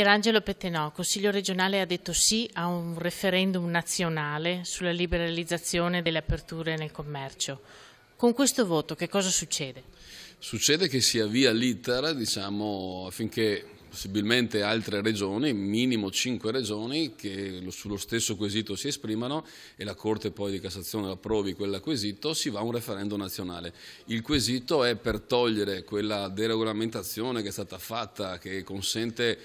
Pierangelo Pettenò, Consiglio regionale ha detto sì a un referendum nazionale sulla liberalizzazione delle aperture nel commercio. Con questo voto che cosa succede? Succede che si avvia l'iter diciamo, affinché possibilmente altre regioni, minimo cinque regioni, che sullo stesso quesito si esprimano e la Corte poi di Cassazione approvi quel quesito, si va a un referendum nazionale. Il quesito è per togliere quella deregolamentazione che è stata fatta, che consente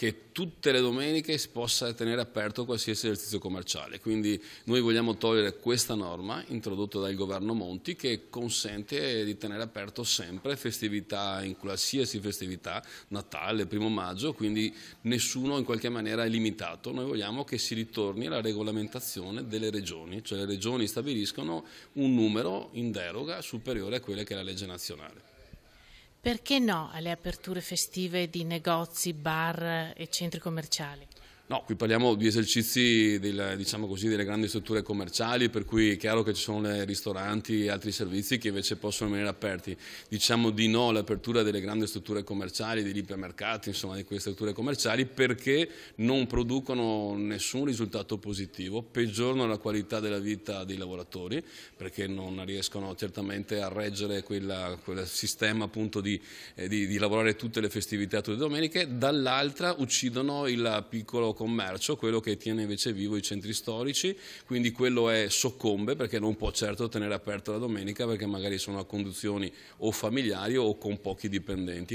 che tutte le domeniche si possa tenere aperto qualsiasi esercizio commerciale. Quindi noi vogliamo togliere questa norma introdotta dal governo Monti che consente di tenere aperto sempre festività, in qualsiasi festività, Natale, primo maggio, quindi nessuno in qualche maniera è limitato. Noi vogliamo che si ritorni alla regolamentazione delle regioni, cioè le regioni stabiliscono un numero in deroga superiore a quella che è la legge nazionale. Perché no alle aperture festive di negozi, bar e centri commerciali? No, qui parliamo di esercizi delle, diciamo così, delle grandi strutture commerciali, per cui è chiaro che ci sono le ristoranti e altri servizi che invece possono rimanere aperti. Diciamo di no all'apertura delle grandi strutture commerciali, degli ipermercati, insomma di queste strutture commerciali, perché non producono nessun risultato positivo, peggiorano la qualità della vita dei lavoratori, perché non riescono certamente a reggere quel sistema appunto di, eh, di, di lavorare tutte le festività, tutte le domeniche, dall'altra uccidono il piccolo commercio, quello che tiene invece vivo i centri storici, quindi quello è soccombe perché non può certo tenere aperto la domenica perché magari sono a conduzioni o familiari o con pochi dipendenti.